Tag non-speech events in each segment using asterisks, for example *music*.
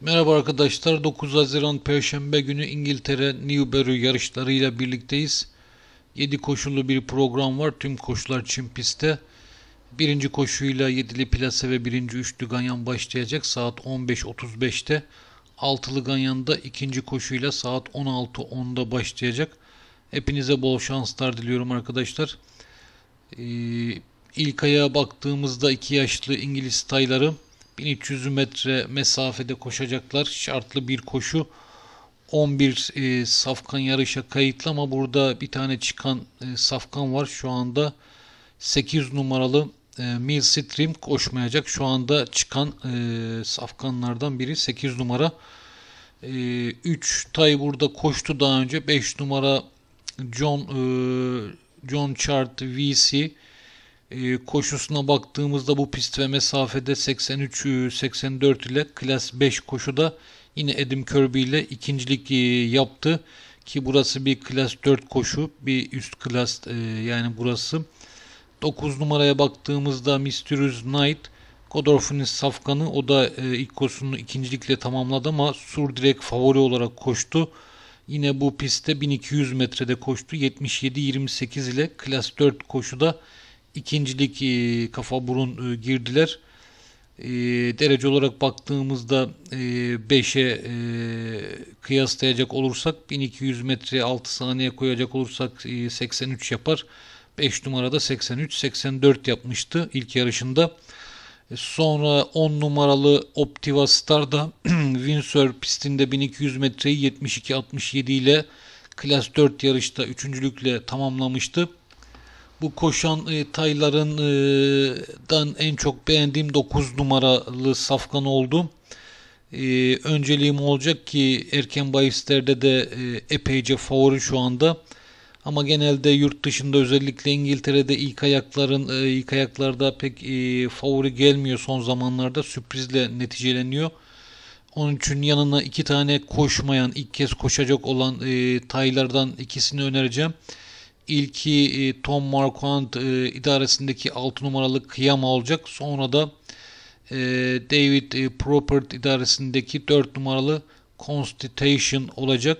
Merhaba arkadaşlar 9 Haziran Perşembe günü İngiltere Newbury yarışları ile birlikteyiz. 7 koşulu bir program var tüm koşular için pistte. Birinci koşuyla 7'li plase ve birinci üçlü ganyan başlayacak saat 15.35'te. Altılı ganyan da ikinci koşuyla saat 16.10'da başlayacak. Hepinize bol şanslar diliyorum arkadaşlar. Ee, ilk ayağa baktığımızda iki yaşlı İngiliz tayları 1300 metre mesafede koşacaklar. Şartlı bir koşu. 11 e, safkan yarışa kayıtlı ama burada bir tane çıkan e, safkan var. Şu anda 8 numaralı e, Mill koşmayacak. Şu anda çıkan e, safkanlardan biri 8 numara. 3 e, Tay burada koştu daha önce. 5 numara John e, John Chart VC ee, koşusuna baktığımızda bu pist ve mesafede 83 84 e, ile klas 5 koşuda yine Edim Kirby ile ikincilik e, yaptı. Ki burası bir klas 4 koşu bir üst klas e, yani burası. 9 numaraya baktığımızda Mysterious Knight Godolphin'in safkanı o da ilk koşusunu ikincilikle tamamladı ama Sur direkt favori olarak koştu. Yine bu pistte 1200 metrede koştu. 77-28 ile klas 4 koşuda ikincilik e, kafa burun e, girdiler. E, derece olarak baktığımızda 5'e e, kıyaslayacak olursak 1200 metre 6 saniye koyacak olursak e, 83 yapar. 5 numarada 83-84 yapmıştı ilk yarışında. E, sonra 10 numaralı Optiva Star'da *clears throat* Windsor pistinde 1200 metreyi 72-67 ile Klas 4 yarışta üçüncülükle tamamlamıştı bu koşan e, tayların e, en çok beğendiğim 9 numaralı safkan oldu. E, önceliğim olacak ki erken bahislerde de e, epeyce favori şu anda. Ama genelde yurt dışında özellikle İngiltere'de ilk ayakların e, ilk ayaklarda pek e, favori gelmiyor son zamanlarda sürprizle neticeleniyor. Onun için yanına iki tane koşmayan ilk kez koşacak olan e, taylardan ikisini önereceğim. İlki e, Tom Marquand e, idaresindeki 6 numaralı Kıyama olacak. Sonra da e, David e, Propert idaresindeki 4 numaralı Constitution olacak.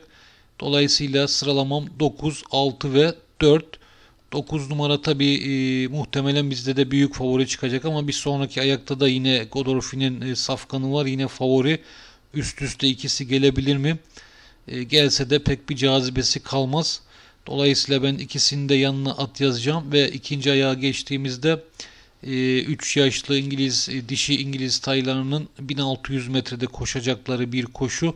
Dolayısıyla sıralamam 9, 6 ve 4. 9 numara tabi e, muhtemelen bizde de büyük favori çıkacak ama bir sonraki ayakta da yine Godorfi'nin e, safkanı var. Yine favori üst üste ikisi gelebilir mi? E, gelse de pek bir cazibesi kalmaz. Dolayısıyla ben ikisini de yanına at yazacağım ve ikinci ayağa geçtiğimizde 3 e, yaşlı İngiliz e, dişi İngiliz taylarının 1600 metrede koşacakları bir koşu.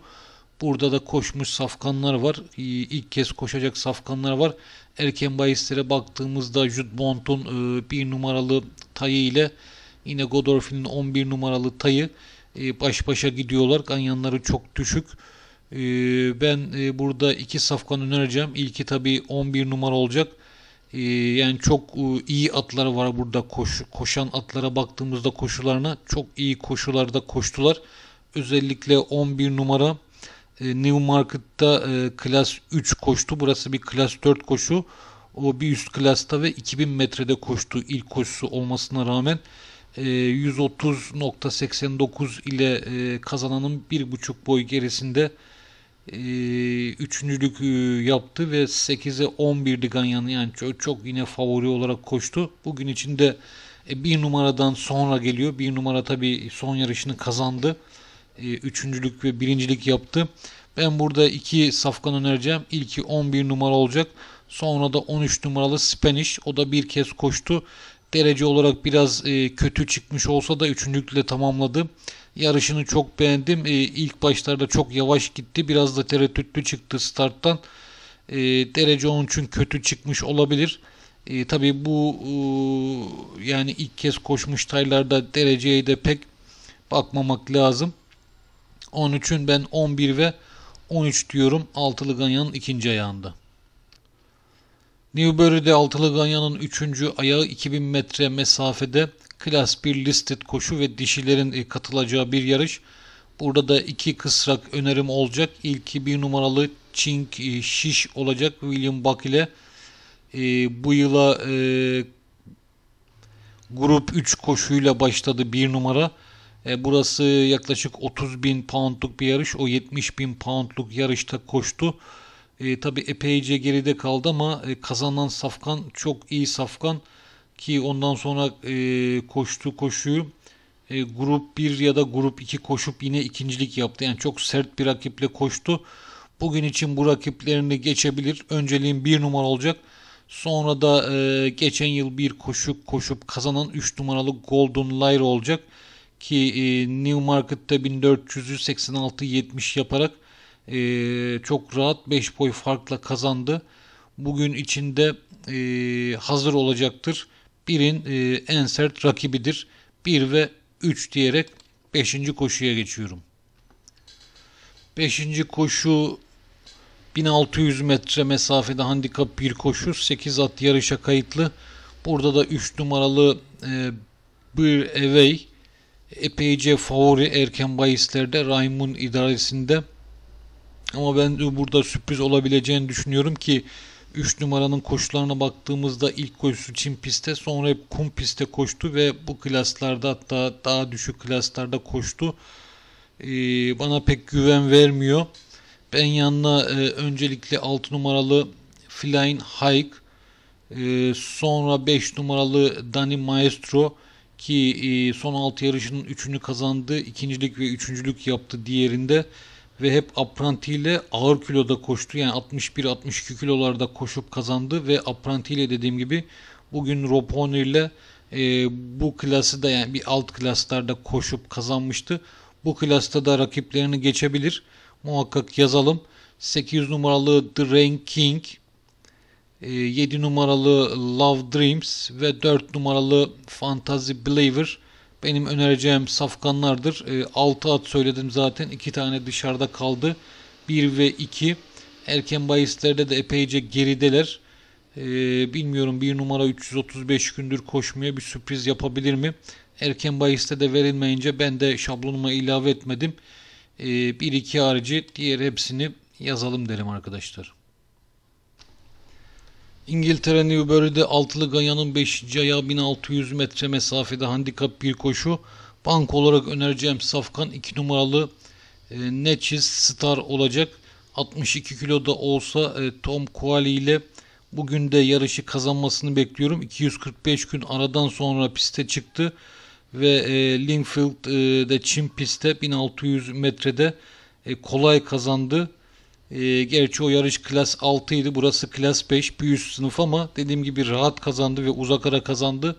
Burada da koşmuş safkanlar var. İlk kez koşacak safkanlar var. Erken bahislere baktığımızda Jude Mont'un e, bir numaralı tayı ile yine Godolphin'in 11 numaralı tayı baş başa gidiyorlar. Ganyanları çok düşük. Ee, ben e, burada iki safkan önereceğim. İlki tabii 11 numara olacak. Ee, yani çok e, iyi atlar var burada. Koş, koşan atlara baktığımızda koşularına çok iyi koşularda koştular. Özellikle 11 numara e, New Market'ta klas 3 koştu. Burası bir klas 4 koşu. O bir üst klasta ve 2000 metrede koştu ilk koşusu olmasına rağmen. 130.89 ile kazananın bir buçuk boy gerisinde ee, üçüncülük e, yaptı ve 8'e 11'di Ganyan yani çok, çok yine favori olarak koştu. Bugün içinde e, bir numaradan sonra geliyor. Bir numara tabi son yarışını kazandı. Ee, üçüncülük ve birincilik yaptı. Ben burada iki safkan önereceğim. İlki 11 numara olacak. Sonra da 13 numaralı Spanish. O da bir kez koştu. Derece olarak biraz e, kötü çıkmış olsa da üçüncülükle tamamladı. Yarışını çok beğendim. Ee, ilk başlarda çok yavaş gitti. Biraz da tereddütlü çıktı starttan. Ee, derece onun için kötü çıkmış olabilir. E, tabii bu e, yani ilk kez koşmuş taylarda dereceye de pek bakmamak lazım. Onun için ben 11 ve 13 diyorum altılı ganyanın ikinci ayağında. Newbury'de altılı ganyanın üçüncü ayağı 2000 metre mesafede Klas bir listed koşu ve dişilerin e, katılacağı bir yarış. Burada da iki kısrak önerim olacak. İlki bir numaralı Çink Şiş e, olacak William Buck ile. E, bu yıla e, grup 3 koşuyla başladı bir numara. E, burası yaklaşık 30 bin poundluk bir yarış. O 70 bin poundluk yarışta koştu. E, Tabi epeyce geride kaldı ama e, kazanan Safkan çok iyi Safkan ki ondan sonra e, koştu koşuyu e, grup 1 ya da grup 2 koşup yine ikincilik yaptı. Yani çok sert bir rakiple koştu. Bugün için bu rakiplerini geçebilir. Önceliğin 1 numara olacak. Sonra da e, geçen yıl bir koşu koşup kazanan 3 numaralı Golden Lyre olacak. Ki e, Newmarket'te 1486 70 yaparak e, çok rahat 5 boy farkla kazandı. Bugün içinde e, hazır olacaktır birin e, en sert rakibidir. 1 ve 3 diyerek 5. koşuya geçiyorum. 5. koşu 1600 metre mesafede handikap bir koşu 8 at yarışa kayıtlı. Burada da 3 numaralı e, bir Away epeyce favori erken bayislerde Raymond idaresinde ama ben burada sürpriz olabileceğini düşünüyorum ki 3 numaranın koşularına baktığımızda ilk koşusu çim pistte sonra hep kum pistte koştu ve bu klaslarda hatta daha düşük klaslarda koştu. Ee, bana pek güven vermiyor. Ben yanına e, öncelikle 6 numaralı Flying Hike e, sonra 5 numaralı Dani Maestro ki e, son 6 yarışının 3'ünü kazandı. ikincilik ve üçüncülük yaptı diğerinde ve hep Apranti ağır kiloda koştu. Yani 61-62 kilolarda koşup kazandı ve Apranti dediğim gibi bugün Ropone ile e, bu klası da yani bir alt klaslarda koşup kazanmıştı. Bu klasta da rakiplerini geçebilir. Muhakkak yazalım. 8 numaralı The Rain King, 7 e, numaralı Love Dreams ve 4 numaralı Fantasy Believer benim önereceğim safkanlardır. 6 ee, at söyledim zaten. 2 tane dışarıda kaldı. 1 ve 2. Erken Bayislerde de epeyce gerideler. Ee, bilmiyorum bir numara 335 gündür koşmuyor. Bir sürpriz yapabilir mi? Erken Bayis'te de verilmeyince ben de şablonuma ilave etmedim. 1-2 ee, harici diğer hepsini yazalım derim arkadaşlar. İngiltere Newbury'de altılı Ganyan'ın 5. ayağı 1600 metre mesafede handikap bir koşu. Bank olarak önereceğim Safkan 2 numaralı e, Neçiz Star olacak. 62 kiloda olsa e, Tom Quali ile bugün de yarışı kazanmasını bekliyorum. 245 gün aradan sonra piste çıktı ve e, Linfield e, Çin pistte 1600 metrede e, kolay kazandı. E, gerçi o yarış klas 6 idi. Burası klas 5. Bir üst sınıf ama dediğim gibi rahat kazandı ve uzak ara kazandı.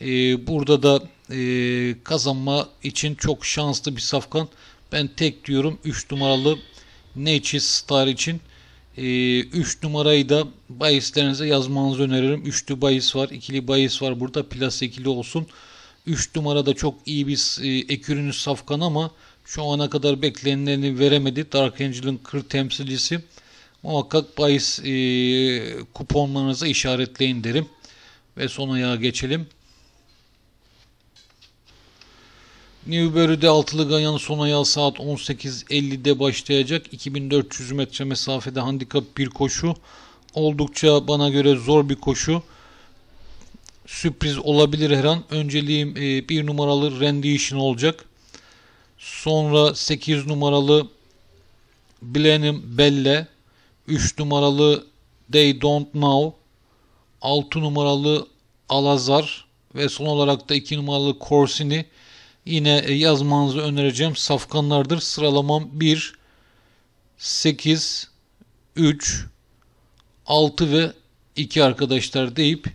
E, burada da e, kazanma için çok şanslı bir safkan. Ben tek diyorum 3 numaralı Neçis Star için. 3 e, ee, numarayı da bahislerinize yazmanızı öneririm. Üçlü bahis var, ikili bahis var. Burada plus ikili olsun. 3 numara da çok iyi bir e, ekürünüz safkan ama şu ana kadar beklenileni veremedi. Dark Angel'ın kır temsilcisi. Muhakkak bahis e, kuponlarınızı işaretleyin derim. Ve son ayağa geçelim. Newbury'de altılı Ganyan son ayağı saat 18.50'de başlayacak. 2400 metre mesafede handikap bir koşu. Oldukça bana göre zor bir koşu. Sürpriz olabilir her an. Önceliğim e, bir numaralı rendition olacak. Sonra 8 numaralı Blenheim Belle. 3 numaralı They Don't Know. 6 numaralı Alazar. Ve son olarak da 2 numaralı Corsini. Yine e, yazmanızı önereceğim safkanlardır. Sıralamam 1, 8, 3, 6 ve 2 arkadaşlar deyip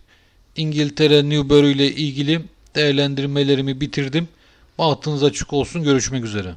İngiltere Newbury ile ilgili değerlendirmelerimi bitirdim. Bahtınız açık olsun. Görüşmek üzere.